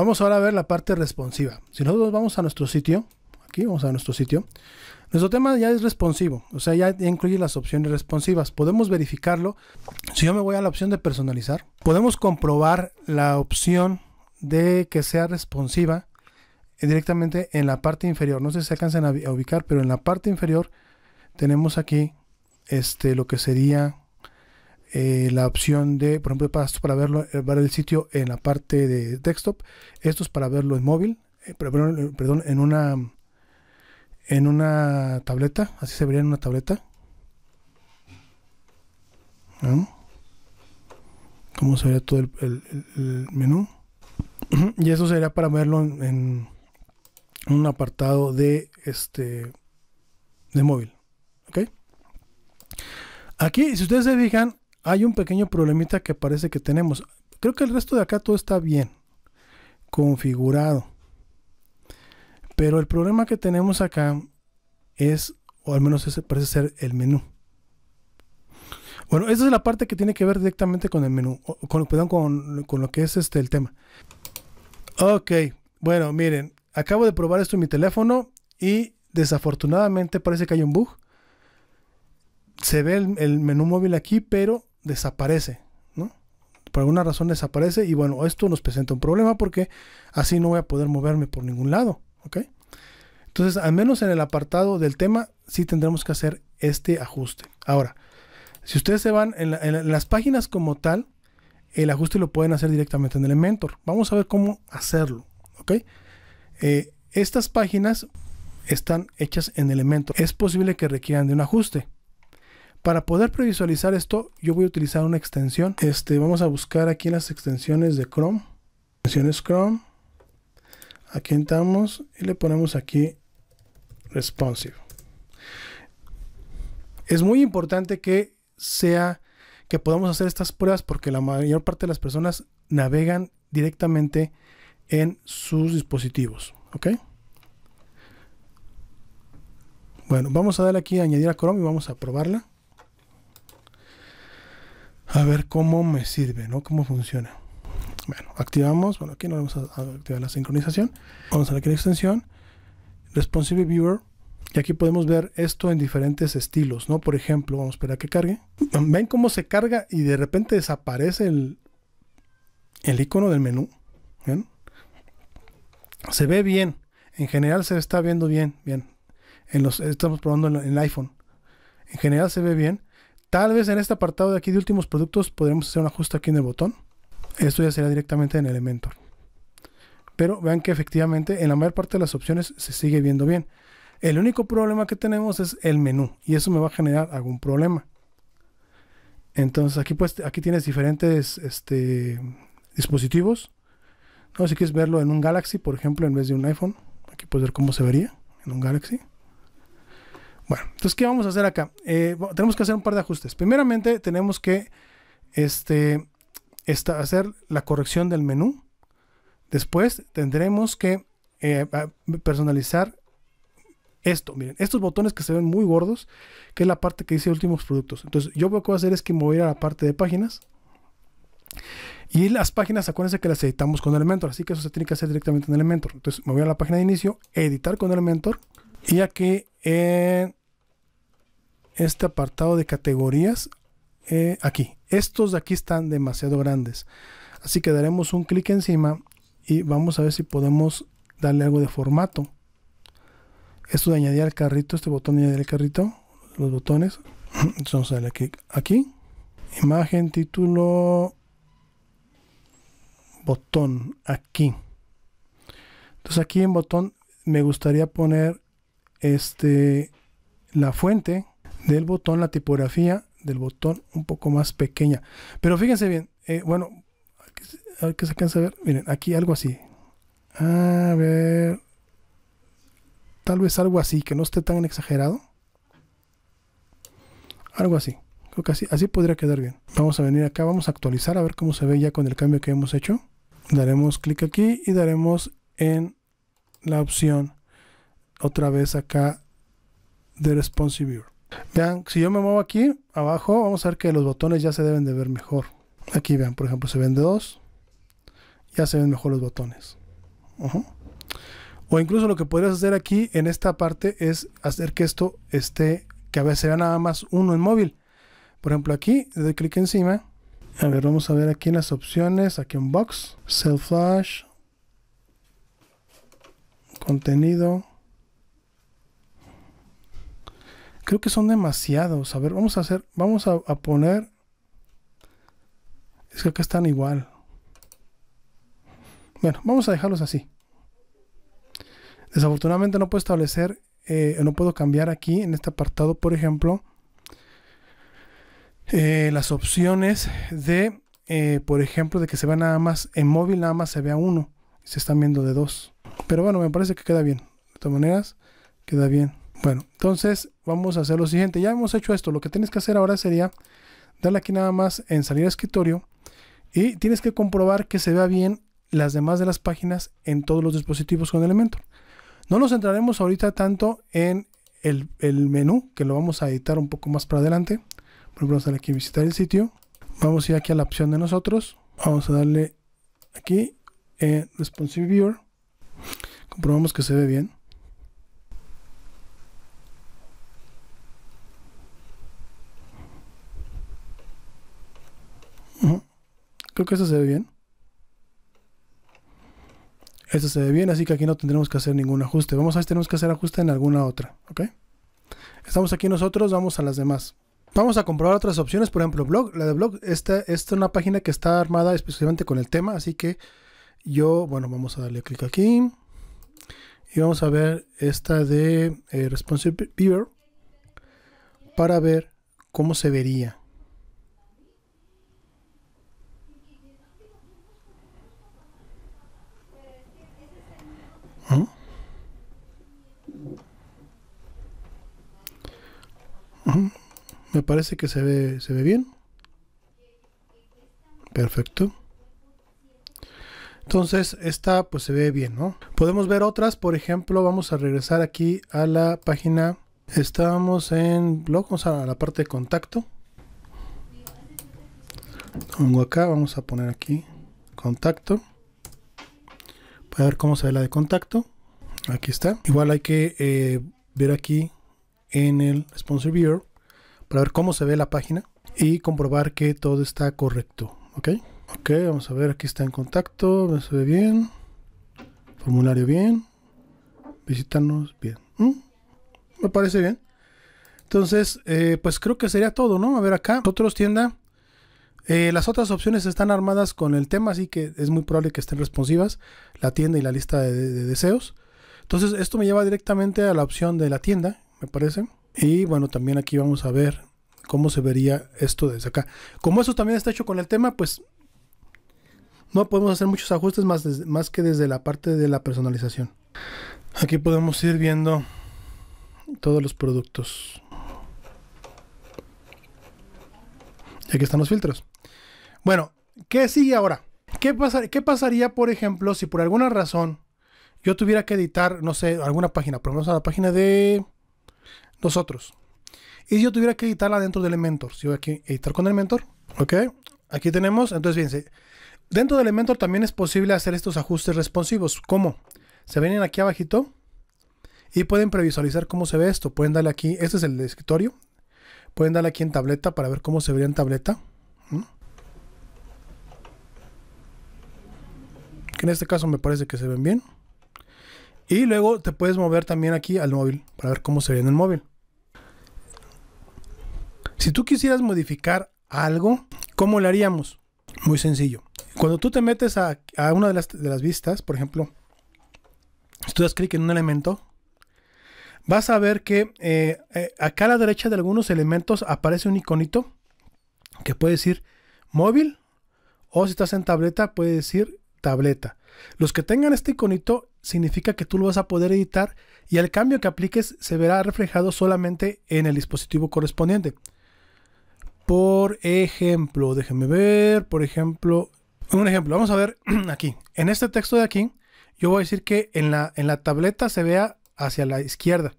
Vamos ahora a ver la parte responsiva. Si nosotros vamos a nuestro sitio, aquí vamos a nuestro sitio, nuestro tema ya es responsivo, o sea, ya incluye las opciones responsivas. Podemos verificarlo. Si yo me voy a la opción de personalizar, podemos comprobar la opción de que sea responsiva directamente en la parte inferior. No sé si se alcanzan a ubicar, pero en la parte inferior tenemos aquí este, lo que sería eh, la opción de, por ejemplo, esto para verlo, eh, ver el sitio en la parte de desktop, esto es para verlo en móvil, eh, perdón, en una en una tableta, así se vería en una tableta. como ¿Cómo se vería todo el, menú? y eso sería para verlo en, un apartado de este de móvil ok aquí si ustedes se fijan hay un pequeño problemita que parece que tenemos. Creo que el resto de acá todo está bien configurado. Pero el problema que tenemos acá es, o al menos ese parece ser el menú. Bueno, esa es la parte que tiene que ver directamente con el menú, con, perdón, con, lo que es este el tema. Ok, bueno, miren, acabo de probar esto en mi teléfono y desafortunadamente parece que hay un bug. Se ve el menú móvil aquí, pero desaparece, ¿no? Por alguna razón desaparece y bueno, esto nos presenta un problema porque así no voy a poder moverme por ningún lado, ¿ok? Entonces, al menos en el apartado del tema, si tendremos que hacer este ajuste. Ahora, si ustedes se van en, las páginas como tal, el ajuste lo pueden hacer directamente en Elementor. Vamos a ver cómo hacerlo, ¿ok? Eh, estas páginas están hechas en Elementor. Es posible que requieran de un ajuste. Para poder previsualizar esto, yo voy a utilizar una extensión. Este, vamos a buscar aquí las extensiones de Chrome. Extensiones Chrome. Aquí entramos y le ponemos aquí responsive. Es muy importante que sea que podamos hacer estas pruebas porque la mayor parte de las personas navegan directamente en sus dispositivos. ¿Ok? Bueno, vamos a dar aquí a añadir a Chrome y vamos a probarla a ver cómo me sirve, ¿no? Cómo funciona. Bueno, activamos, bueno, aquí no vamos a, activar la sincronización. Vamos a la extensión, Responsive Viewer. Y aquí podemos ver esto en diferentes estilos, ¿no? Por ejemplo, vamos a esperar a que cargue. ¿Ven cómo se carga y de repente desaparece el, el icono del menú? ¿Ven? Se ve bien. En general se está viendo bien, bien. En los, estamos probando en el iPhone. En general se ve bien Tal vez en este apartado de aquí de últimos productos podremos hacer un ajuste aquí en el botón. Esto ya será directamente en Elementor. Pero vean que efectivamente en la mayor parte de las opciones se sigue viendo bien. El único problema que tenemos es el menú y eso me va a generar algún problema. Entonces aquí pues aquí tienes diferentes este, dispositivos. No, si quieres verlo en un Galaxy, por ejemplo, en vez de un iPhone, aquí puedes ver cómo se vería en un Galaxy. Bueno, entonces, ¿qué vamos a hacer acá? Eh, tenemos que hacer un par de ajustes. Primeramente, tenemos que este, esta, hacer la corrección del menú. Después, tendremos que eh, personalizar esto. Miren, estos botones que se ven muy gordos, que es la parte que dice últimos productos. Entonces, yo lo que voy a hacer es que me voy a ir a la parte de páginas. Y las páginas, acuérdense que las editamos con Elementor, así que eso se tiene que hacer directamente en Elementor. Entonces, me voy a la página de inicio, editar con Elementor. Y aquí en eh, este apartado de categorías eh, aquí. Estos de aquí están demasiado grandes. Así que daremos un clic encima y vamos a ver si podemos darle algo de formato. Esto de añadir al carrito, este botón de añadir al carrito, los botones. Entonces vamos a darle clic aquí. Imagen, título, botón, aquí. Entonces aquí en botón me gustaría poner este la fuente del botón, la tipografía del botón un poco más pequeña. Pero fíjense bien, eh, bueno, a ver qué se alcanza a ver, miren, aquí algo así. A ver, tal vez algo así, que no esté tan exagerado. Algo así, creo que así, así podría quedar bien. Vamos a venir acá, vamos a actualizar a ver cómo se ve ya con el cambio que hemos hecho. Daremos clic aquí y daremos en la opción otra vez acá de Responsive View. Vean, si yo me muevo aquí abajo, vamos a ver que los botones ya se deben de ver mejor. Aquí vean, por ejemplo, se ven de dos. Ya se ven mejor los botones. O incluso lo que podrías hacer aquí en esta parte es hacer que esto esté, que a veces sea nada más uno en móvil. Por ejemplo, aquí le doy clic encima. A ver, vamos a ver aquí en las opciones, aquí un Box, self Flash, contenido, Creo que son demasiados. A ver, vamos a hacer, vamos a, poner... Es que acá están igual. Bueno, vamos a dejarlos así. Desafortunadamente no puedo establecer, eh, no puedo cambiar aquí en este apartado, por ejemplo, eh, las opciones de, eh, por ejemplo, de que se vea nada más, en móvil nada más se vea uno, se están viendo de dos. Pero bueno, me parece que queda bien. De todas maneras, queda bien. Bueno, entonces vamos a hacer lo siguiente. Ya hemos hecho esto. Lo que tienes que hacer ahora sería darle aquí nada más en salir a escritorio y tienes que comprobar que se vea bien las demás de las páginas en todos los dispositivos con Elementor. No nos centraremos ahorita tanto en el, menú, que lo vamos a editar un poco más para adelante. Vamos a darle aquí visitar el sitio. Vamos a ir aquí a la opción de nosotros. Vamos a darle aquí en Responsive Viewer. Comprobamos que se ve bien. Creo que eso se ve bien. eso se ve bien, así que aquí no tendremos que hacer ningún ajuste. Vamos a ver si tenemos que hacer ajuste en alguna otra, ¿ok? Estamos aquí nosotros, vamos a las demás. Vamos a comprobar otras opciones, por ejemplo, blog. La de blog, esta, es una página que está armada específicamente con el tema, así que yo, bueno, vamos a darle clic aquí. Y vamos a ver esta de eh, Responsive Viewer para ver cómo se vería. Me parece que se ve, se ve bien. Perfecto. Entonces, esta pues se ve bien, ¿no? Podemos ver otras, por ejemplo, vamos a regresar aquí a la página. Estábamos en blog, vamos a la parte de contacto. Pongo acá, vamos a poner aquí contacto. Para ver cómo se ve la de contacto. Aquí está. Igual hay que eh, ver aquí en el Sponsor Viewer para ver cómo se ve la página y comprobar que todo está correcto. Ok, ok, vamos a ver. Aquí está en contacto, se ve bien, formulario bien, visitarnos bien. Me parece bien. Entonces, eh, pues creo que sería todo, ¿no? A ver acá, nosotros tienda. Eh, las otras opciones están armadas con el tema, así que es muy probable que estén responsivas, la tienda y la lista de deseos. Entonces, esto me lleva directamente a la opción de la tienda, me parece. Y bueno, también aquí vamos a ver cómo se vería esto desde acá. Como eso también está hecho con el tema, pues no podemos hacer muchos ajustes más, más que desde la parte de la personalización. Aquí podemos ir viendo todos los productos. Y aquí están los filtros. Bueno, ¿qué sigue ahora? ¿Qué, ¿Qué pasaría, por ejemplo, si por alguna razón yo tuviera que editar, no sé, alguna página? Por lo menos a la página de nosotros. Y si yo tuviera que editarla dentro de Elementor, si voy aquí editar con Elementor, ok, aquí tenemos, entonces fíjense, dentro de Elementor también es posible hacer estos ajustes responsivos, ¿cómo? Se vienen aquí abajito y pueden previsualizar cómo se ve esto, pueden darle aquí, este es el escritorio, pueden darle aquí en tableta para ver cómo se vería en tableta, que en este caso me parece que se ven bien. Y luego te puedes mover también aquí al móvil para ver cómo se ve en el móvil. Si tú quisieras modificar algo, ¿cómo lo haríamos? Muy sencillo. Cuando tú te metes a, una de las, vistas, por ejemplo, si tú das clic en un elemento, vas a ver que eh, eh, acá a la derecha de algunos elementos aparece un iconito que puede decir móvil o si estás en tableta puede decir tableta. Los que tengan este iconito significa que tú lo vas a poder editar y el cambio que apliques se verá reflejado solamente en el dispositivo correspondiente. Por ejemplo, déjenme ver, por ejemplo, un ejemplo, vamos a ver aquí. En este texto de aquí, yo voy a decir que en la, en la tableta se vea hacia la izquierda.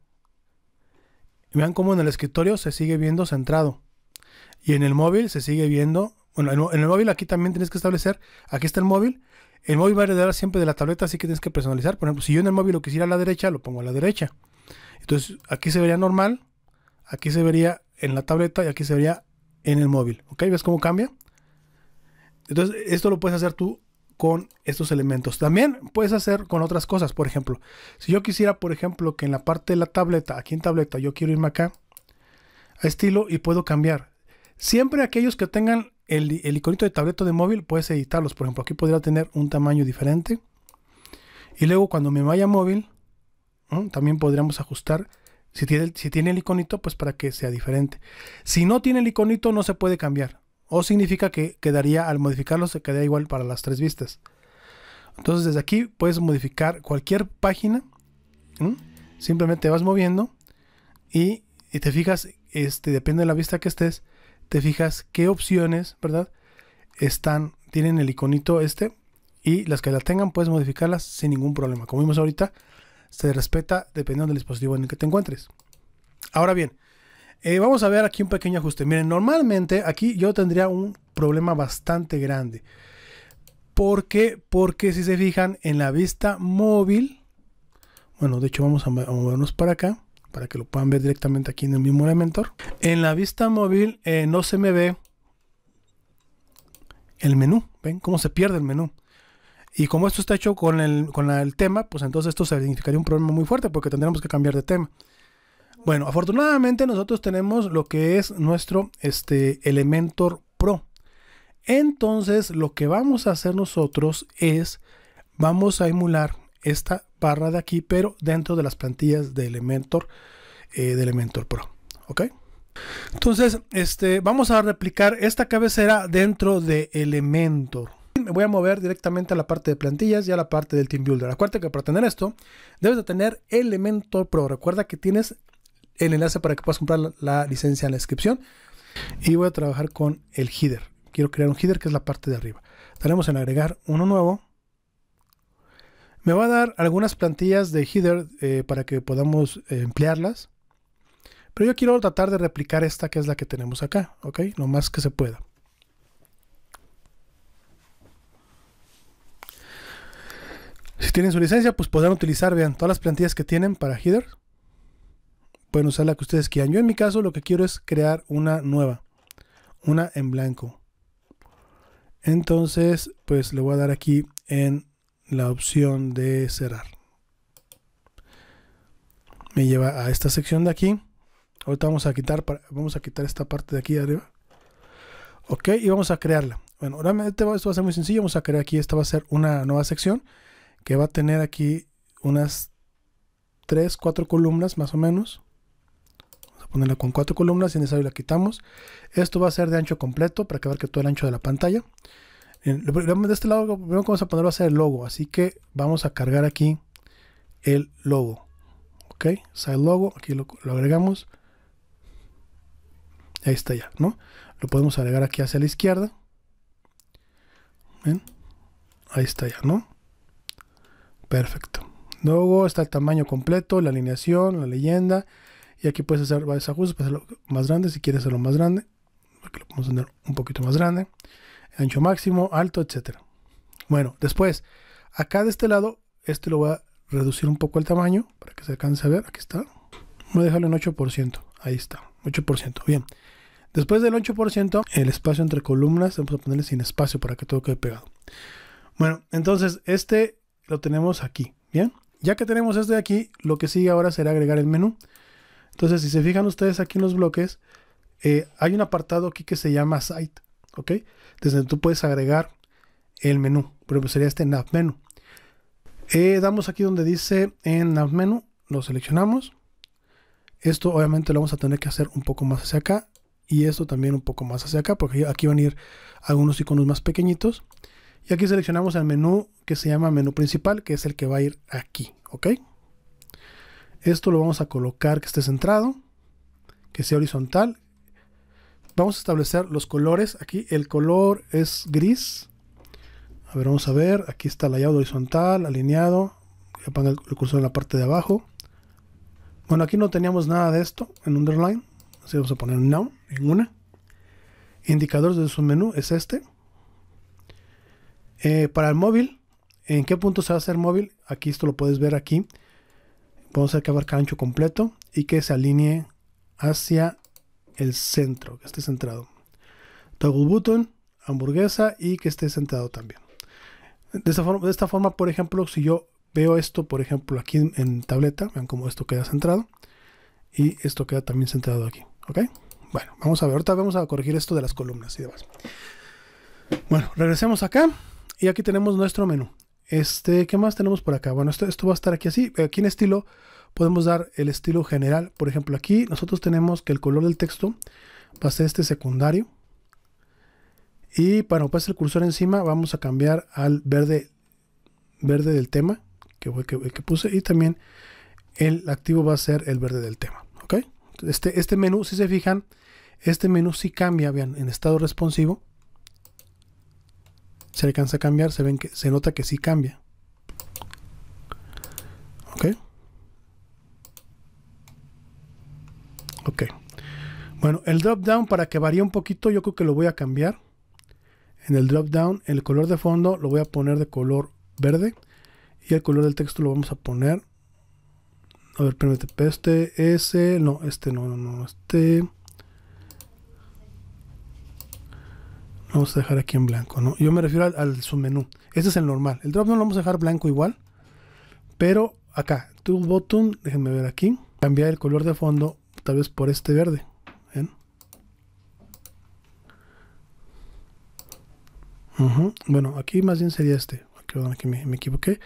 Vean cómo en el escritorio se sigue viendo centrado. Y en el móvil se sigue viendo. Bueno, en, el móvil aquí también tienes que establecer. Aquí está el móvil. El móvil va a heredar siempre de la tableta, así que tienes que personalizar. Por ejemplo, si yo en el móvil lo quisiera a la derecha, lo pongo a la derecha. Entonces, aquí se vería normal. Aquí se vería en la tableta y aquí se vería en el móvil. ¿Ok? ¿Ves cómo cambia? Entonces, esto lo puedes hacer tú con estos elementos. También puedes hacer con otras cosas. Por ejemplo, si yo quisiera, por ejemplo, que en la parte de la tableta, aquí en tableta, yo quiero irme acá a estilo y puedo cambiar. Siempre aquellos que tengan el, iconito de tableta de móvil, puedes editarlos. Por ejemplo, aquí podría tener un tamaño diferente. Y luego cuando me vaya a móvil, también podríamos ajustar si tiene, el iconito, pues para que sea diferente. Si no tiene el iconito, no se puede cambiar. O significa que quedaría, al modificarlo, se quedaría igual para las tres vistas. Entonces desde aquí puedes modificar cualquier página. Simplemente vas moviendo y, te fijas, este, depende de la vista que estés, te fijas qué opciones, ¿verdad? Están, tienen el iconito este y las que las tengan puedes modificarlas sin ningún problema. Como vimos ahorita, se respeta dependiendo del dispositivo en el que te encuentres. Ahora bien, eh, vamos a ver aquí un pequeño ajuste. Miren, normalmente aquí yo tendría un problema bastante grande. ¿Por qué? Porque si se fijan en la vista móvil, bueno, de hecho vamos a movernos para acá, para que lo puedan ver directamente aquí en el mismo Elementor. En la vista móvil eh, no se me ve el menú. ¿Ven cómo se pierde el menú? Y como esto está hecho con el, tema, pues entonces esto significaría un problema muy fuerte porque tendremos que cambiar de tema. Bueno, afortunadamente nosotros tenemos lo que es nuestro este, Elementor Pro. Entonces lo que vamos a hacer nosotros es, vamos a emular esta barra de aquí, pero dentro de las plantillas de Elementor, eh, de Elementor Pro. ¿Ok? Entonces, este, vamos a replicar esta cabecera dentro de Elementor me voy a mover directamente a la parte de plantillas y a la parte del Team Builder. Acuérdate que para tener esto, debes de tener Elementor Pro. Recuerda que tienes el enlace para que puedas comprar la, licencia en la descripción. Y voy a trabajar con el header. Quiero crear un header que es la parte de arriba. Tenemos en agregar uno nuevo. Me va a dar algunas plantillas de header eh, para que podamos eh, emplearlas. Pero yo quiero tratar de replicar esta que es la que tenemos acá, ¿ok? Lo más que se pueda. Si tienen su licencia, pues podrán utilizar, vean, todas las plantillas que tienen para header. Pueden usar la que ustedes quieran. Yo en mi caso lo que quiero es crear una nueva. Una en blanco. Entonces, pues le voy a dar aquí en la opción de cerrar. Me lleva a esta sección de aquí. Ahorita vamos a quitar, vamos a quitar esta parte de aquí de arriba. Ok, y vamos a crearla. Bueno, ahora esto va a ser muy sencillo. Vamos a crear aquí, esta va a ser una nueva sección que va a tener aquí unas 3, 4 columnas más o menos. Vamos a ponerla con 4 columnas, si es necesario la quitamos. Esto va a ser de ancho completo para que que todo el ancho de la pantalla. De este lado, primero que vamos a poner va a ser el logo, así que vamos a cargar aquí el logo. Ok, el logo, aquí lo, lo agregamos. Ahí está ya, ¿no? Lo podemos agregar aquí hacia la izquierda. ¿Ven? Ahí está ya, ¿no? Perfecto. Luego está el tamaño completo, la alineación, la leyenda. Y aquí puedes hacer varios ajustes, puedes hacerlo más grande si quieres hacerlo más grande. Aquí lo podemos tener un poquito más grande. Ancho máximo, alto, etc. Bueno, después, acá de este lado, este lo voy a reducir un poco el tamaño para que se alcance a ver. Aquí está. Voy a dejarlo en 8%. Ahí está, 8%. Bien. Después del 8%, el espacio entre columnas, vamos a ponerle sin espacio para que todo quede pegado. Bueno, entonces este lo tenemos aquí, ¿bien? Ya que tenemos este de aquí, lo que sigue ahora será agregar el menú. Entonces, si se fijan ustedes aquí en los bloques, eh, hay un apartado aquí que se llama Site, ¿ok? Desde tú puedes agregar el menú, pero sería este nav menu. Eh, damos aquí donde dice en nav menu, lo seleccionamos. Esto obviamente lo vamos a tener que hacer un poco más hacia acá y esto también un poco más hacia acá, porque aquí van a ir algunos iconos más pequeñitos. Y aquí seleccionamos el menú que se llama menú principal, que es el que va a ir aquí, ¿ok? Esto lo vamos a colocar que esté centrado, que sea horizontal. Vamos a establecer los colores. Aquí el color es gris. A ver, vamos a ver. Aquí está el layout horizontal, alineado. a poner el cursor en la parte de abajo. Bueno, aquí no teníamos nada de esto en underline. Así vamos a poner no, en una. Indicadores de su menú es este. Eh, para el móvil, ¿en qué punto se va a hacer móvil? Aquí esto lo puedes ver aquí. Vamos a hacer que abarca ancho completo y que se alinee hacia el centro, que esté centrado. Toggle button, hamburguesa y que esté centrado también. De esta, forma, por ejemplo, si yo veo esto, por ejemplo, aquí en, en tableta, vean cómo esto queda centrado y esto queda también centrado aquí, ¿ok? Bueno, vamos a ver, ahorita vamos a corregir esto de las columnas y demás. Bueno, regresemos acá. Y aquí tenemos nuestro menú. Este, ¿qué más tenemos por acá? Bueno, esto, esto va a estar aquí así. Aquí en estilo podemos dar el estilo general. Por ejemplo, aquí nosotros tenemos que el color del texto va a ser este secundario. Y para pasar el cursor encima, vamos a cambiar al verde, verde del tema, que que, que puse. Y también el activo va a ser el verde del tema. ¿Ok? Este, este menú, si se fijan, este menú sí cambia, vean, en estado responsivo se alcanza a cambiar, se, ven que, se nota que sí cambia. Ok. Ok. Bueno, el drop down para que varíe un poquito, yo creo que lo voy a cambiar. En el drop down, el color de fondo lo voy a poner de color verde. Y el color del texto lo vamos a poner. A ver, permíteme, este, ese, no, este, no, no, no, este. vamos a dejar aquí en blanco, ¿no? Yo me refiero al, submenú. Este es el normal. El drop no lo vamos a dejar blanco igual. Pero acá, tu botón, déjenme ver aquí. Cambiar el color de fondo, tal vez por este verde. ¿Ven? Bueno, aquí más bien sería este. Aquí, aquí me, equivoqué.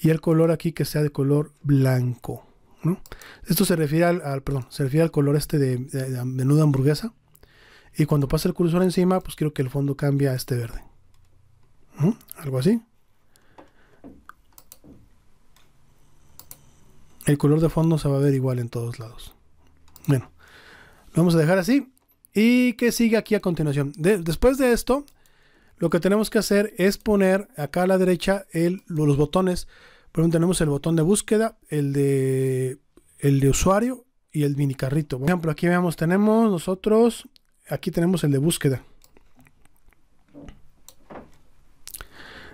Y el color aquí que sea de color blanco. ¿no? Esto se refiere al, perdón, se refiere al color este de, de, de hamburguesa. Y cuando pase el cursor encima, pues quiero que el fondo cambie a este verde. ¿Mm? Algo así. El color de fondo se va a ver igual en todos lados. Bueno, lo vamos a dejar así. ¿Y que sigue aquí a continuación? después de esto, lo que tenemos que hacer es poner acá a la derecha los botones. Por ejemplo, tenemos el botón de búsqueda, el de, el de usuario y el mini carrito. Por ejemplo, aquí veamos, tenemos nosotros aquí tenemos el de búsqueda.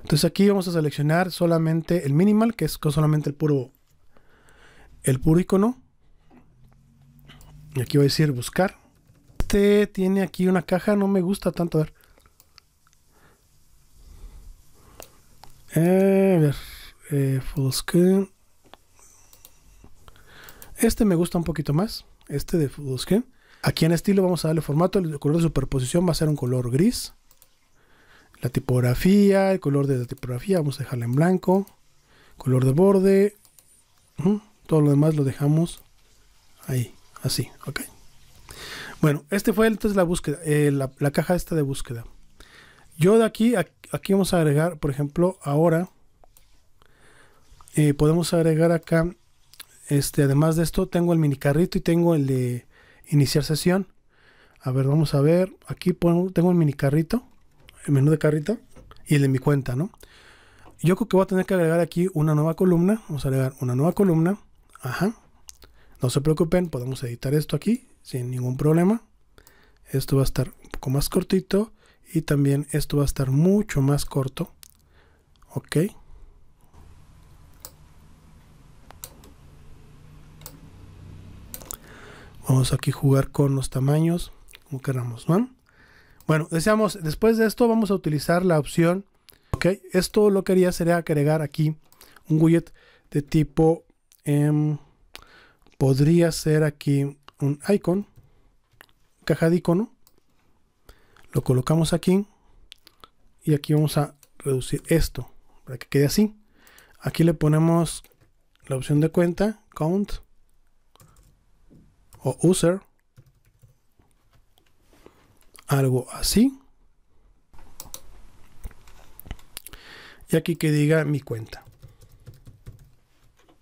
Entonces aquí vamos a seleccionar solamente el minimal, que es solamente el puro, el puro icono. Y aquí voy a decir buscar. Este tiene aquí una caja, no me gusta tanto. A ver. Eh, a ver. Eh, este me gusta un poquito más. Este de full Aquí en estilo vamos a darle formato, el color de superposición va a ser un color gris. La tipografía, el color de la tipografía, vamos a dejarla en blanco. Color de borde. Todo lo demás lo dejamos ahí, así, ok. Bueno, este fue entonces la búsqueda, eh, la, caja esta de búsqueda. Yo de aquí, aquí vamos a agregar, por ejemplo, ahora eh, podemos agregar acá, este, además de esto, tengo el mini carrito y tengo el de iniciar sesión. A ver, vamos a ver. Aquí tengo el mini carrito, el menú de carrito y el de mi cuenta, ¿no? Yo creo que voy a tener que agregar aquí una nueva columna. Vamos a agregar una nueva columna. Ajá. No se preocupen, podemos editar esto aquí sin ningún problema. Esto va a estar un poco más cortito y también esto va a estar mucho más corto. Ok. Vamos aquí a jugar con los tamaños, como queramos, ¿no? Bueno, deseamos, después de esto vamos a utilizar la opción, ok, esto lo que haría sería agregar aquí un widget de tipo, em, podría ser aquí un icon, caja de icono, lo colocamos aquí y aquí vamos a reducir esto para que quede así. Aquí le ponemos la opción de cuenta, count, o user. Algo así. Y aquí que diga mi cuenta.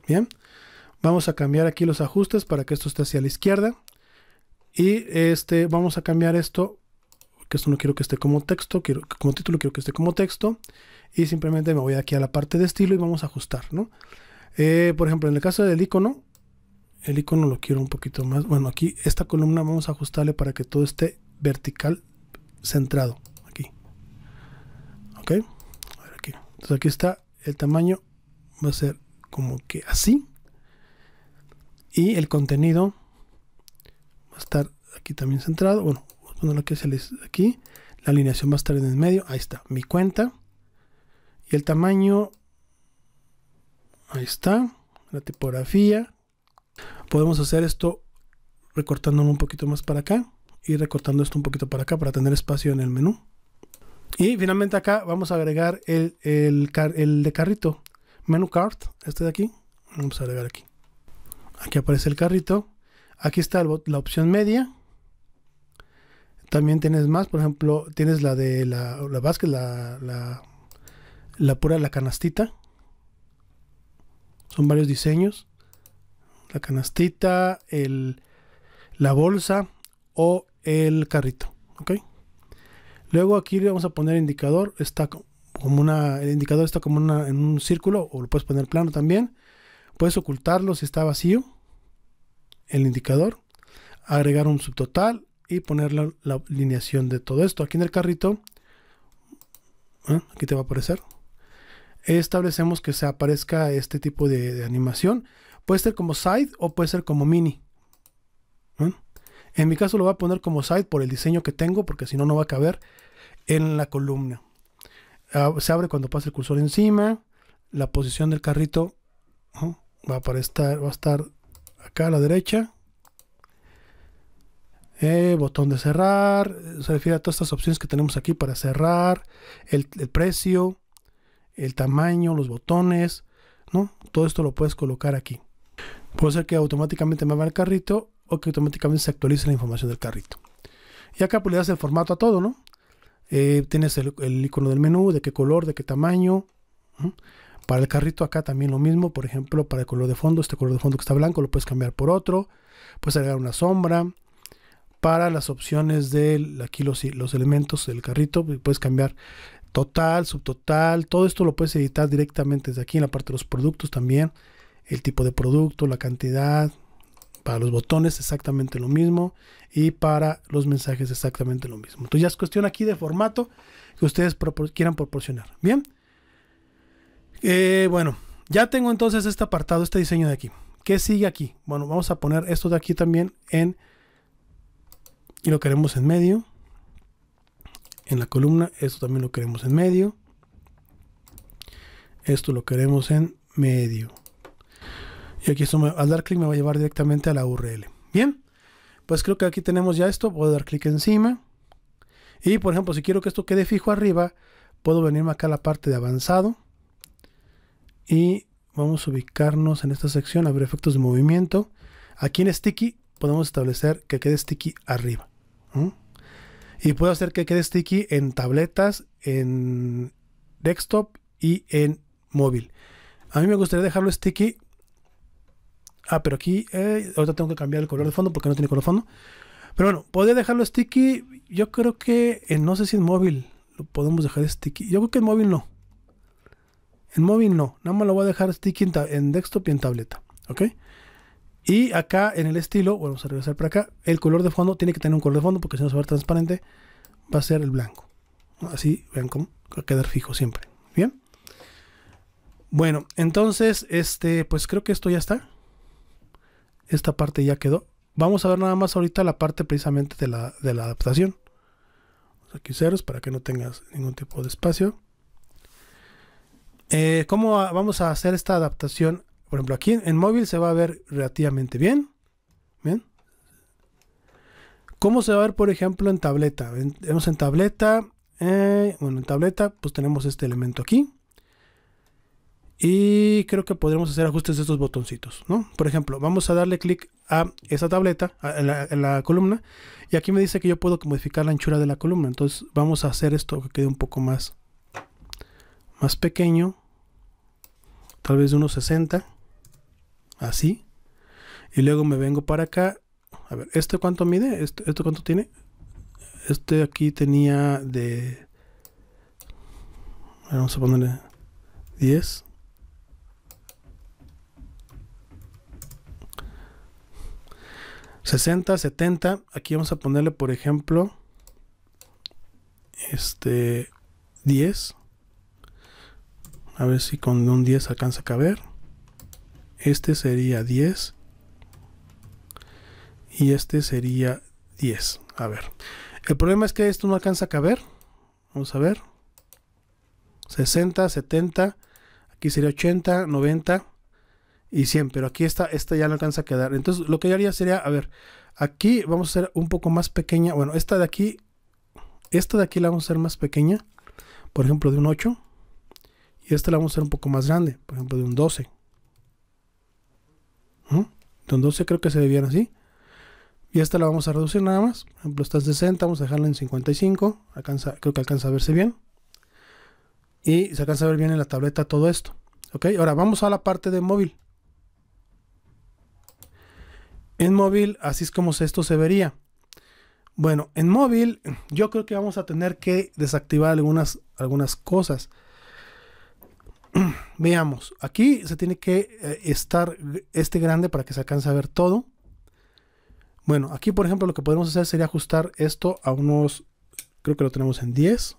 Bien. Vamos a cambiar aquí los ajustes para que esto esté hacia la izquierda. Y este, vamos a cambiar esto, que esto no quiero que esté como texto, quiero, como título quiero que esté como texto. Y simplemente me voy aquí a la parte de estilo y vamos a ajustar, eh, por ejemplo, en el caso del icono, el icono lo quiero un poquito más. Bueno, aquí esta columna vamos a ajustarle para que todo esté vertical centrado. Aquí. Ok. aquí. Entonces aquí está el tamaño. Va a ser como que así. Y el contenido va a estar aquí también centrado. Bueno, vamos a ponerlo aquí. La alineación va a estar en el medio. Ahí está. Mi cuenta. Y el tamaño. Ahí está. La tipografía podemos hacer esto recortándolo un poquito más para acá y recortando esto un poquito para acá para tener espacio en el menú. Y finalmente acá vamos a agregar el, el, de carrito, menú cart, este de aquí, vamos a agregar aquí. Aquí aparece el carrito, aquí está la opción media, también tienes más, por ejemplo, tienes la de la, la la, la, la pura, la canastita. Son varios diseños la canastita, la bolsa o el carrito. ¿ok? Luego aquí le vamos a poner indicador, está como una, el indicador está como una, en un círculo o lo puedes poner plano también. Puedes ocultarlo si está vacío el indicador, agregar un subtotal y poner la, alineación de todo esto. Aquí en el carrito, ¿eh? aquí te va a aparecer. Establecemos que se aparezca este tipo de animación. Puede ser como side o puede ser como mini. En mi caso lo voy a poner como side por el diseño que tengo, porque si no, no va a caber en la columna. Ah, se abre cuando pasa el cursor encima. La posición del carrito va, va a estar acá a la derecha. Eh, botón de cerrar, se refiere a todas estas opciones que tenemos aquí para cerrar, el, el, precio, el tamaño, los botones, ¿no? Todo esto lo puedes colocar aquí. Puede ser que automáticamente me va el carrito o que automáticamente se actualice la información del carrito. Y acá pues le das el formato a todo, ¿no? Eh, tienes el, icono del menú, de qué color, de qué tamaño. Para el carrito acá también lo mismo, por ejemplo, para el color de fondo, este color de fondo que está blanco lo puedes cambiar por otro, puedes agregar una sombra. Para las opciones de aquí los elementos del carrito, pues, puedes cambiar total, subtotal, todo esto lo puedes editar directamente desde aquí en la parte de los productos también el tipo de producto, la cantidad. Para los botones exactamente lo mismo y para los mensajes exactamente lo mismo. Entonces ya es cuestión aquí de formato que ustedes quieran proporcionar. Bien. Eh, bueno, ya tengo entonces este apartado, este diseño de aquí. ¿Qué sigue aquí? Bueno, vamos a poner esto de aquí también en... Y lo queremos en medio. En la columna, esto también lo queremos en medio. Esto lo queremos en medio. Y aquí al dar clic me va a llevar directamente a la URL. Bien, pues creo que aquí tenemos ya esto. Puedo dar clic encima. Y por ejemplo, si quiero que esto quede fijo arriba, puedo venirme acá a la parte de avanzado. Y vamos a ubicarnos en esta sección, abrir efectos de movimiento. Aquí en sticky podemos establecer que quede sticky arriba. Y puedo hacer que quede sticky en tabletas, en desktop y en móvil. A mí me gustaría dejarlo sticky Ah, pero aquí, eh, ahorita tengo que cambiar el color de fondo porque no tiene color de fondo. Pero bueno, podría dejarlo sticky. Yo creo que, eh, no sé si en móvil lo podemos dejar sticky. Yo creo que en móvil no. En móvil no. Nada más lo voy a dejar sticky en, desktop y en tableta. ¿Ok? Y acá en el estilo, vamos a regresar para acá. El color de fondo tiene que tener un color de fondo porque si no se va a ver transparente, va a ser el blanco. Así, vean cómo va a quedar fijo siempre. Bien. Bueno, entonces, este, pues creo que esto ya está esta parte ya quedó. Vamos a ver nada más ahorita la parte precisamente de la, de la adaptación. Aquí ceros para que no tengas ningún tipo de espacio. Eh, ¿Cómo vamos a hacer esta adaptación? Por ejemplo, aquí en, móvil se va a ver relativamente bien. ¿Bien? ¿Cómo se va a ver, por ejemplo, en tableta? En, en tableta. Eh, bueno, en tableta, pues tenemos este elemento aquí. Y creo que podremos hacer ajustes de estos botoncitos, ¿no? Por ejemplo, vamos a darle clic a esa tableta, en, la, columna, y aquí me dice que yo puedo modificar la anchura de la columna. Entonces vamos a hacer esto que quede un poco más, más pequeño, tal vez de unos 60, así. Y luego me vengo para acá. A ver, ¿este cuánto mide? ¿Esto, esto cuánto tiene? Este aquí tenía de... Vamos a ponerle 10. 60, 70. Aquí vamos a ponerle, por ejemplo, este 10. A ver si con un 10 alcanza a caber. Este sería 10. Y este sería 10. A ver. El problema es que esto no alcanza a caber. Vamos a ver. 60, 70. Aquí sería 80, 90 y 100, pero aquí esta, esta ya no alcanza a quedar. Entonces lo que yo haría sería, a ver, aquí vamos a hacer un poco más pequeña, bueno, esta de aquí, esta de aquí la vamos a hacer más pequeña, por ejemplo de un 8, y esta la vamos a hacer un poco más grande, por ejemplo de un 12. ¿Mm? De un 12 creo que se bien así. Y esta la vamos a reducir nada más. Por ejemplo, esta es 60, vamos a dejarla en 55. Alcanza, creo que alcanza a verse bien. Y se alcanza a ver bien en la tableta todo esto. ¿Ok? Ahora vamos a la parte de móvil. En móvil, así es como esto se vería. Bueno, en móvil yo creo que vamos a tener que desactivar algunas, algunas cosas. Veamos, aquí se tiene que eh, estar este grande para que se alcance a ver todo. Bueno, aquí por ejemplo lo que podemos hacer sería ajustar esto a unos, creo que lo tenemos en 10,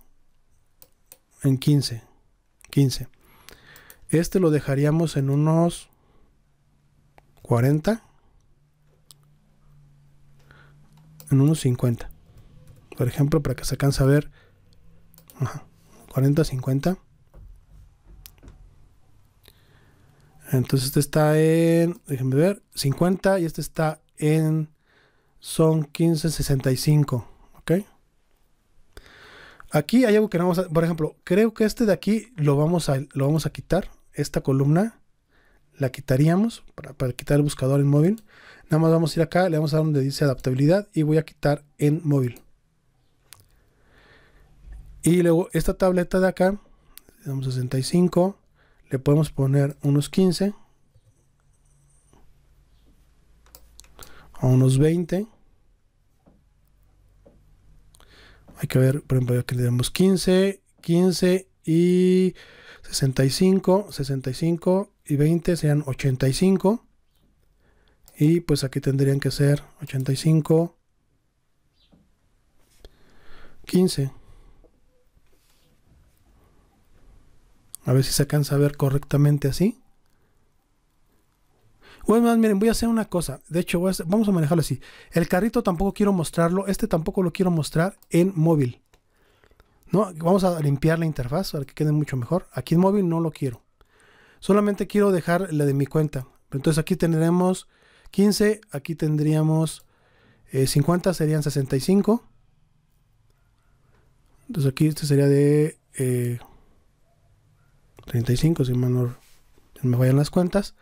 en 15, 15. Este lo dejaríamos en unos 40. en unos 50. Por ejemplo, para que se alcance a ver. 40, 50. Entonces este está en, déjenme ver, 50 y este está en, son 15, 65, ¿ok? Aquí hay algo que no vamos a, por ejemplo, creo que este de aquí lo vamos a quitar, esta columna la quitaríamos para, quitar el buscador en móvil. Nada más vamos a ir acá, le vamos a dar donde dice adaptabilidad y voy a quitar en móvil. Y luego esta tableta de acá, le damos 65, le podemos poner unos 15 o unos 20. Hay que ver, por ejemplo, aquí le damos 15, 15 y 65, 65 20 sean 85. Y pues aquí tendrían que ser 85, 15. A ver si se alcanza a ver correctamente así. bueno miren, voy a hacer una cosa. De hecho, vamos a manejarlo así. El carrito tampoco quiero mostrarlo. Este tampoco lo quiero mostrar en móvil. No, vamos a limpiar la interfaz para que quede mucho mejor. Aquí en móvil no lo quiero. Solamente quiero dejar la de mi cuenta. Entonces aquí tendremos 15, aquí tendríamos 50, eh, serían 65. Entonces aquí este sería de 35, eh, si no me vayan las cuentas,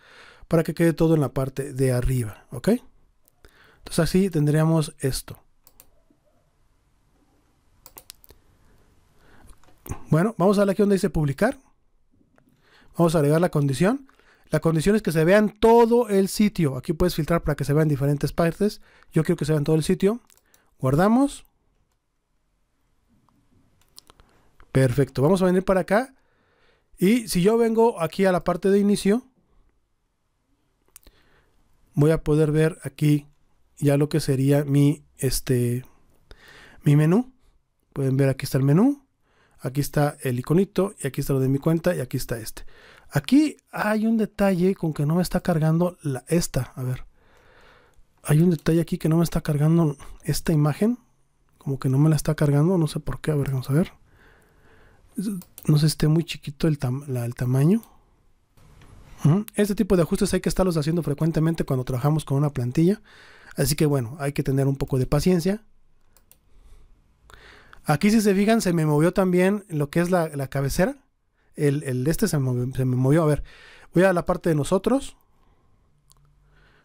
para que quede todo en la parte de arriba, ¿ok? Entonces así tendríamos esto. Bueno, vamos a ver aquí donde dice publicar. Vamos a agregar la condición. La condición es que se vean todo el sitio. Aquí puedes filtrar para que se vean diferentes partes. Yo quiero que se vean todo el sitio. Guardamos. Perfecto. Vamos a venir para acá. Y si yo vengo aquí a la parte de inicio, voy a poder ver aquí ya lo que sería mi, este, mi menú. Pueden ver aquí está el menú. Aquí está el iconito y aquí está lo de mi cuenta y aquí está este. Aquí hay un detalle con que no me está cargando la, esta. A ver. Hay un detalle aquí que no me está cargando esta imagen. Como que no me la está cargando. No sé por qué. A ver, vamos a ver. No sé esté muy chiquito el, el tamaño. Este tipo de ajustes hay que estarlos haciendo frecuentemente cuando trabajamos con una plantilla. Así que bueno, hay que tener un poco de paciencia. Aquí si se fijan se me movió también lo que es la, cabecera. El, el, este se me, movió, A ver, voy a la parte de nosotros.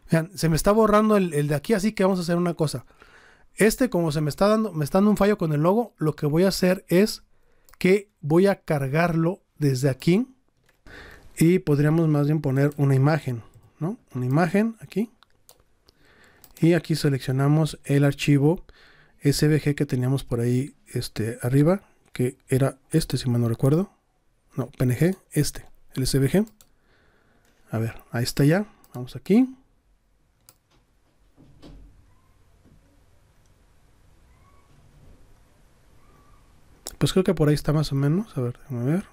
Vean, se me está borrando el, de aquí, así que vamos a hacer una cosa. Este, como se me está dando, me está dando un fallo con el logo, lo que voy a hacer es que voy a cargarlo desde aquí. Y podríamos más bien poner una imagen, ¿no? Una imagen aquí. Y aquí seleccionamos el archivo SVG que teníamos por ahí este arriba, que era este, si mal no recuerdo. No, PNG, este, el SVG. A ver, ahí está ya. Vamos aquí. Pues creo que por ahí está más o menos. A ver, ver.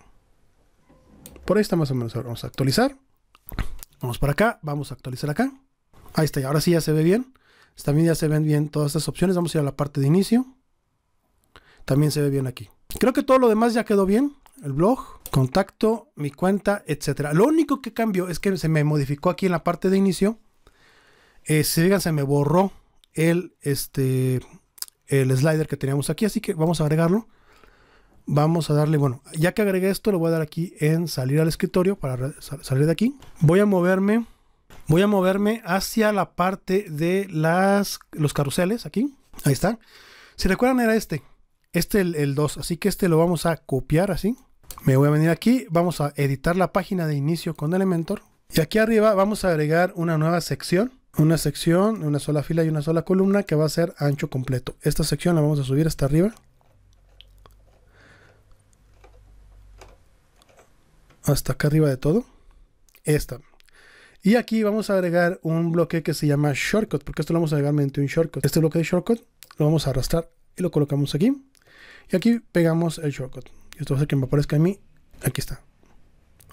Por ahí está más o menos. vamos a actualizar. Vamos para acá. Vamos a actualizar acá. Ahí está. ya, ahora sí ya se ve bien. También ya se ven bien todas estas opciones. Vamos a ir a la parte de inicio también se ve bien aquí. Creo que todo lo demás ya quedó bien. El blog, contacto, mi cuenta, etcétera. Lo único que cambió es que se me modificó aquí en la parte de inicio. Eh, si se me borró el, este, el slider que teníamos aquí, así que vamos a agregarlo. Vamos a darle, bueno, ya que agregué esto, lo voy a dar aquí en salir al escritorio para salir de aquí. Voy a moverme, voy a moverme hacia la parte de las, los carruseles, aquí. Ahí está. Si recuerdan, era este. Este el, el 2, así que este lo vamos a copiar así. Me voy a venir aquí, vamos a editar la página de inicio con Elementor. Y aquí arriba vamos a agregar una nueva sección. Una sección, una sola fila y una sola columna que va a ser ancho completo. Esta sección la vamos a subir hasta arriba. Hasta acá arriba de todo. Esta. Y aquí vamos a agregar un bloque que se llama shortcut, porque esto lo vamos a agregar mediante un shortcut. Este bloque de shortcut lo vamos a arrastrar y lo colocamos aquí. Y aquí pegamos el shortcut. Esto va a ser que me aparezca a mí. Aquí está.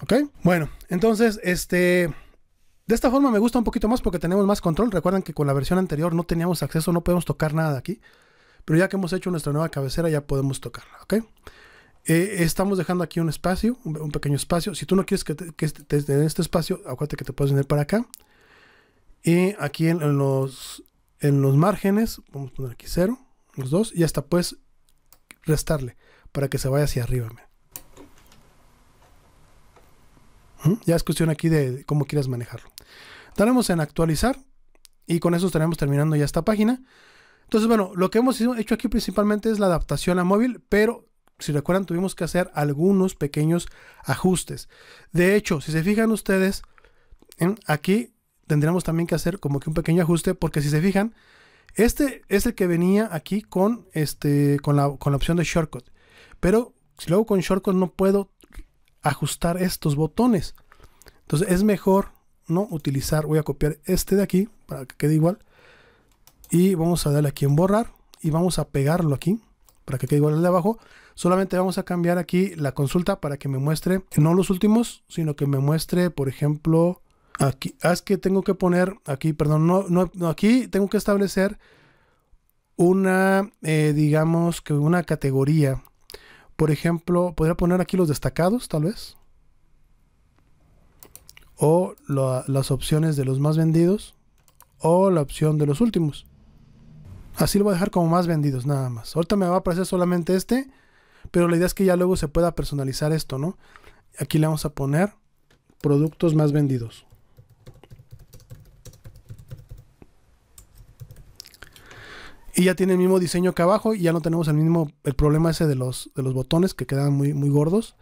¿Ok? Bueno, entonces, este... De esta forma me gusta un poquito más porque tenemos más control. Recuerden que con la versión anterior no teníamos acceso, no podemos tocar nada aquí. Pero ya que hemos hecho nuestra nueva cabecera, ya podemos tocarla, ¿ok? Eh, estamos dejando aquí un espacio, un, pequeño espacio. Si tú no quieres que, te, que este espacio, acuérdate que te puedes venir para acá. Y aquí en, los, en los márgenes, vamos a poner aquí cero, los dos. Y hasta pues restarle para que se vaya hacia arriba. Ya es cuestión aquí de cómo quieras manejarlo. Daremos en actualizar y con eso estaremos terminando ya esta página. Entonces, bueno, lo que hemos hecho aquí principalmente es la adaptación a móvil, pero si recuerdan tuvimos que hacer algunos pequeños ajustes. De hecho, si se fijan ustedes, aquí tendríamos también que hacer como que un pequeño ajuste porque si se fijan, este es el que venía aquí con, este, la, opción de shortcut. Pero si lo hago con shortcut no puedo ajustar estos botones. Entonces es mejor no utilizar, voy a copiar este de aquí para que quede igual. Y vamos a darle aquí en borrar y vamos a pegarlo aquí para que quede igual el de abajo. Solamente vamos a cambiar aquí la consulta para que me muestre no los últimos, sino que me muestre, por ejemplo, Aquí, ah, es que tengo que poner, aquí, perdón, no, no, aquí tengo que establecer una, eh, digamos que una categoría. Por ejemplo, podría poner aquí los destacados, tal vez. O las opciones de los más vendidos. O la opción de los últimos. Así lo voy a dejar como más vendidos, nada más. Ahorita me va a aparecer solamente este. Pero la idea es que ya luego se pueda personalizar esto, ¿no? Aquí le vamos a poner productos más vendidos. Y ya tiene el mismo diseño que abajo y ya no tenemos el mismo el problema ese de los, de los botones que quedan muy, muy gordos.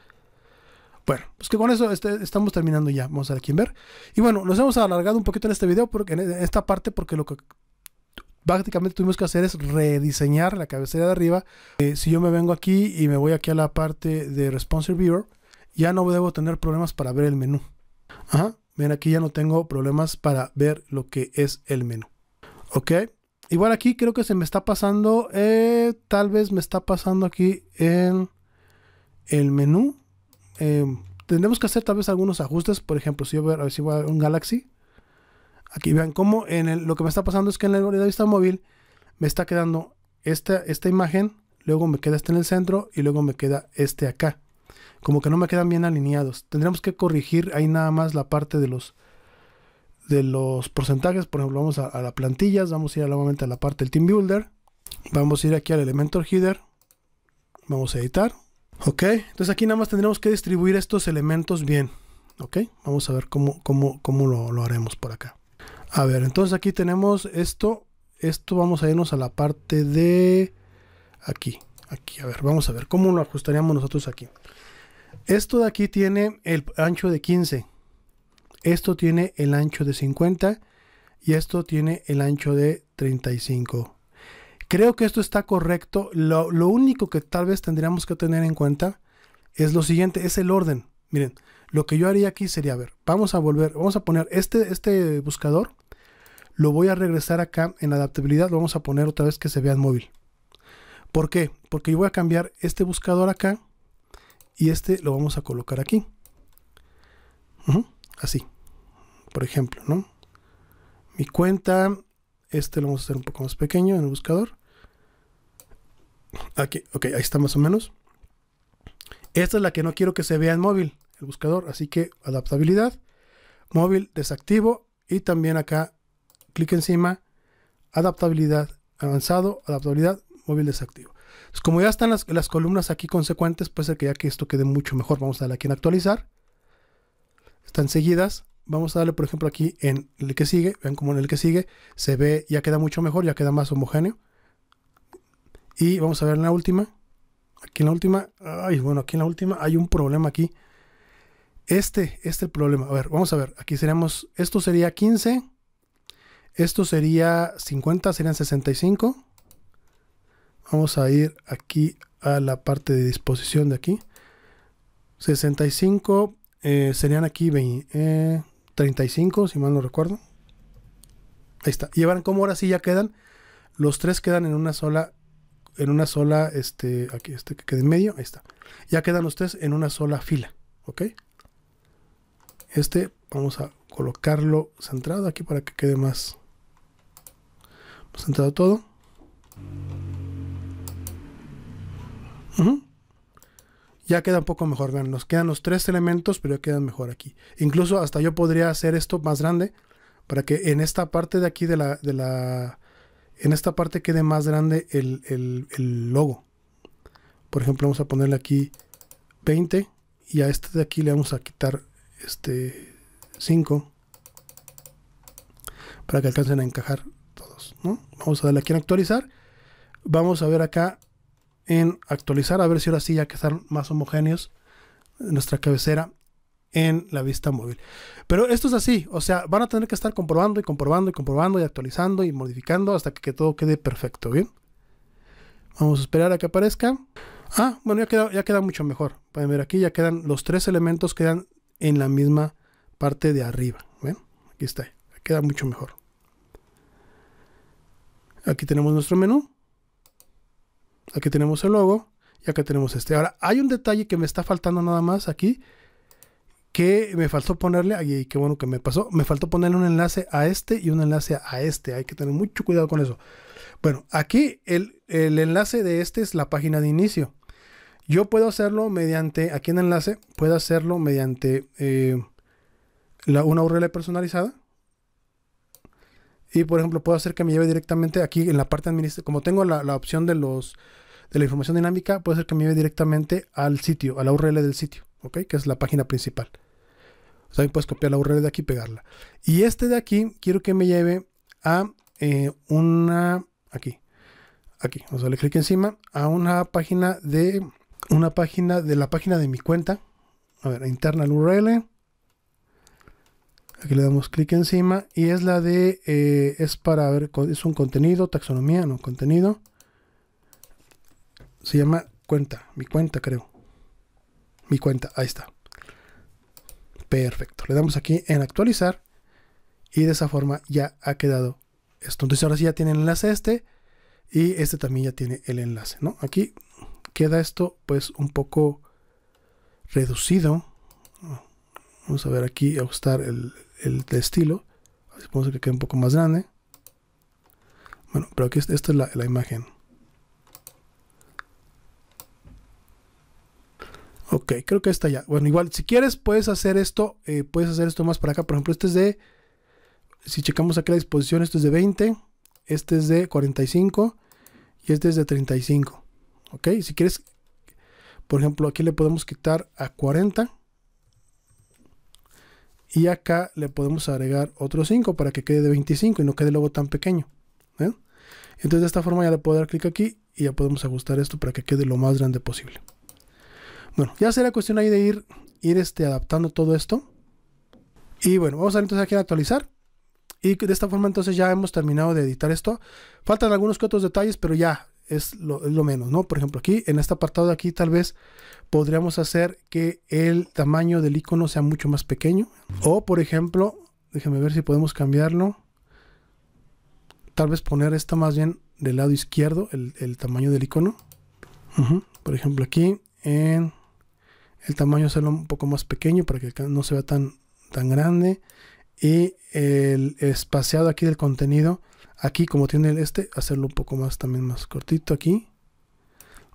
Bueno, pues que con eso este, estamos terminando ya. Vamos a ver quién ver. Y bueno, nos hemos alargado un poquito en este video, porque, en esta parte, porque lo que prácticamente tuvimos que hacer es rediseñar la cabecera de arriba. Eh, si yo me vengo aquí y me voy aquí a la parte de Responsive Viewer, ya no debo tener problemas para ver el menú. Ajá, miren aquí ya no tengo problemas para ver lo que es el menú. Ok, igual aquí creo que se me está pasando. Eh, tal vez me está pasando aquí en el menú. Eh, tendremos que hacer tal vez algunos ajustes. Por ejemplo, si yo voy a, ver si un Galaxy. Aquí vean cómo en el, lo que me está pasando es que en la vista móvil me está quedando esta, esta imagen, luego me queda este en el centro y luego me queda este acá. Como que no me quedan bien alineados. Tendremos que corregir ahí nada más la parte de los, de los porcentajes, por ejemplo, vamos a, a las plantillas, vamos a ir nuevamente a la parte del Team Builder, vamos a ir aquí al elemento Header, vamos a editar, ok, entonces aquí nada más tendremos que distribuir estos elementos bien, ok, vamos a ver cómo, cómo, cómo lo, lo haremos por acá. A ver, entonces aquí tenemos esto, esto vamos a irnos a la parte de aquí, aquí, a ver, vamos a ver cómo lo ajustaríamos nosotros aquí. Esto de aquí tiene el ancho de 15 esto tiene el ancho de 50 y esto tiene el ancho de 35. Creo que esto está correcto. Lo, único que tal vez tendríamos que tener en cuenta es lo siguiente, es el orden. Miren, lo que yo haría aquí sería, a ver, vamos a volver, vamos a poner este, este buscador, lo voy a regresar acá en adaptabilidad, lo vamos a poner otra vez que se vea en móvil. ¿Por qué? Porque yo voy a cambiar este buscador acá y este lo vamos a colocar aquí. Así, por ejemplo, ¿no? Mi cuenta, este lo vamos a hacer un poco más pequeño en el buscador. Aquí, ok, ahí está más o menos. Esta es la que no quiero que se vea en móvil, el buscador. Así que adaptabilidad, móvil desactivo y también acá clic encima, adaptabilidad avanzado, adaptabilidad, móvil desactivo. como ya están las, las columnas aquí consecuentes, puede ser que ya que esto quede mucho mejor. Vamos a darle aquí en actualizar están seguidas. Vamos a darle, por ejemplo, aquí en el que sigue. Vean como en el que sigue se ve, ya queda mucho mejor, ya queda más homogéneo. Y vamos a ver en la última. Aquí en la última, ay, bueno, aquí en la última hay un problema aquí. Este, este problema, a ver, vamos a ver, aquí seríamos, esto sería 15, esto sería 50, serían 65. Vamos a ir aquí a la parte de disposición de aquí. 65 eh, serían aquí 35, eh, si mal no recuerdo. Ahí está. Y como ahora sí ya quedan. Los tres quedan en una sola. En una sola. Este. Aquí, este que queda en medio. Ahí está. Ya quedan los tres en una sola fila. ¿Ok? Este vamos a colocarlo centrado aquí para que quede más centrado todo ya queda un poco mejor. nos quedan los tres elementos, pero ya quedan mejor aquí. Incluso hasta yo podría hacer esto más grande para que en esta parte de aquí de la... De la en esta parte quede más grande el, el, logo. Por ejemplo, vamos a ponerle aquí 20 y a este de aquí le vamos a quitar este 5 para que alcancen a encajar todos. Vamos a darle aquí en actualizar. Vamos a ver acá en actualizar, a ver si ahora sí, ya que están más homogéneos, nuestra cabecera en la vista móvil. Pero esto es así, o sea, van a tener que estar comprobando y comprobando y comprobando y actualizando y modificando hasta que, todo quede perfecto, ¿bien? Vamos a esperar a que aparezca. Ah, bueno, ya queda, ya queda mucho mejor. Pueden ver aquí, ya quedan los tres elementos, quedan en la misma parte de arriba, ¿ven? Aquí está, queda mucho mejor. Aquí tenemos nuestro menú. Aquí tenemos el logo y acá tenemos este. Ahora, hay un detalle que me está faltando nada más aquí, que me faltó ponerle, y qué bueno que me pasó, me faltó ponerle un enlace a este y un enlace a este. Hay que tener mucho cuidado con eso. Bueno, aquí el, enlace de este es la página de inicio. Yo puedo hacerlo mediante, aquí en enlace, puedo hacerlo mediante eh, la, una URL personalizada y por ejemplo, puedo hacer que me lleve directamente aquí en la parte administrativa. Como tengo la, opción de los de la información dinámica, puedo hacer que me lleve directamente al sitio, a la URL del sitio, ¿ok? Que es la página principal. también puedes copiar la URL de aquí y pegarla. Y este de aquí quiero que me lleve a eh, una. Aquí. Aquí. Vamos a le clic encima. A una página de. Una página de la página de mi cuenta. A ver, interna URL. Aquí le damos clic encima y es la de, eh, es para ver, es un contenido, taxonomía, no, contenido. Se llama cuenta, mi cuenta creo. Mi cuenta, ahí está. Perfecto, le damos aquí en actualizar y de esa forma ya ha quedado esto. Entonces ahora sí ya tiene el enlace este y este también ya tiene el enlace, ¿no? Aquí queda esto pues un poco reducido. Vamos a ver aquí ajustar el, el de estilo. vamos a que quede un poco más grande. Bueno, pero aquí esta es la, imagen. Ok, creo que está ya. Bueno, igual, si quieres, puedes hacer esto. Eh, puedes hacer esto más para acá. Por ejemplo, este es de. Si checamos aquí la disposición, este es de 20. Este es de 45. Y este es de 35. Ok, si quieres. Por ejemplo, aquí le podemos quitar a 40. Y acá le podemos agregar otro 5 para que quede de 25 y no quede luego tan pequeño. ¿eh? Entonces de esta forma ya le puedo dar clic aquí y ya podemos ajustar esto para que quede lo más grande posible. Bueno, ya será cuestión ahí de ir, ir este, adaptando todo esto. Y bueno, vamos a entonces aquí a actualizar. Y de esta forma entonces ya hemos terminado de editar esto. Faltan algunos que otros detalles, pero ya es lo, menos, ¿no? Por ejemplo, aquí en este apartado de aquí tal vez podríamos hacer que el tamaño del icono sea mucho más pequeño. O por ejemplo, déjeme ver si podemos cambiarlo. Tal vez poner esta más bien del lado izquierdo, el, tamaño del icono. Por ejemplo, aquí en el tamaño hacerlo un poco más pequeño para que no se vea tan, tan grande. Y el espaciado aquí del contenido Aquí, como tiene este, hacerlo un poco más también más cortito aquí.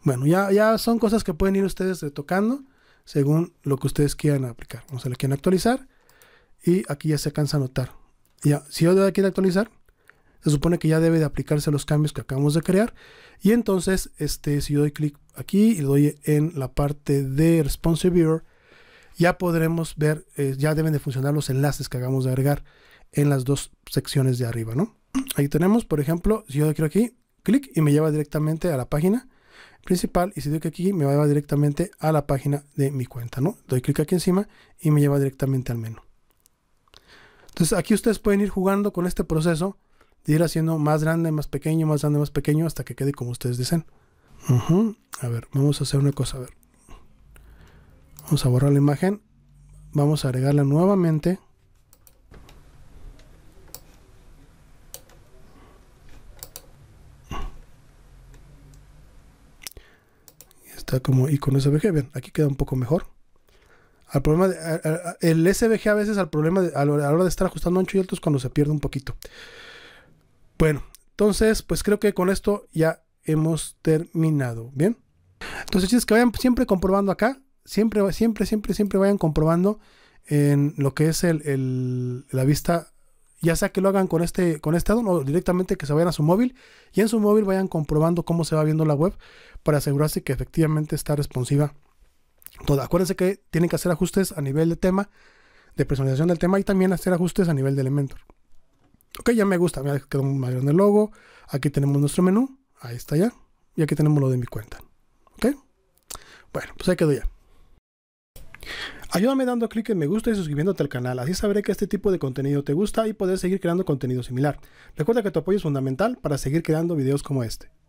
Bueno, ya, ya son cosas que pueden ir ustedes tocando según lo que ustedes quieran aplicar. Vamos a le en actualizar y aquí ya se alcanza a notar. Ya, si yo doy aquí de actualizar, se supone que ya debe de aplicarse los cambios que acabamos de crear. Y entonces, este, si yo doy clic aquí y doy en la parte de Responsive Viewer, ya podremos ver, eh, ya deben de funcionar los enlaces que acabamos de agregar en las dos secciones de arriba, ¿no? Ahí tenemos, por ejemplo, si yo doy aquí, clic y me lleva directamente a la página principal y si doy clic aquí me lleva directamente a la página de mi cuenta, ¿no? Doy clic aquí encima y me lleva directamente al menú. Entonces aquí ustedes pueden ir jugando con este proceso de ir haciendo más grande, más pequeño, más grande, más pequeño hasta que quede como ustedes dicen. A ver, vamos a hacer una cosa, a ver. Vamos a borrar la imagen. Vamos a agregarla nuevamente. y y icono SVG. bien aquí queda un poco mejor. Al problema el SVG a veces al problema a la hora de estar ajustando ancho y alto es cuando se pierde un poquito. Bueno, entonces pues creo que con esto ya hemos terminado. Bien. Entonces es que vayan siempre comprobando acá. Siempre, siempre, siempre, siempre vayan comprobando en lo que es el, la vista ya sea que lo hagan con este, con este addon o directamente que se vayan a su móvil y en su móvil vayan comprobando cómo se va viendo la web para asegurarse que efectivamente está responsiva. Toda. Acuérdense que tienen que hacer ajustes a nivel de tema, de personalización del tema y también hacer ajustes a nivel de Elementor. Ok, ya me gusta, me quedó más grande el logo. Aquí tenemos nuestro menú, ahí está ya. Y aquí tenemos lo de mi cuenta. Ok, bueno, pues ahí quedó ya. Ayúdame dando clic en me gusta y suscribiéndote al canal, así sabré que este tipo de contenido te gusta y poder seguir creando contenido similar. Recuerda que tu apoyo es fundamental para seguir creando videos como este.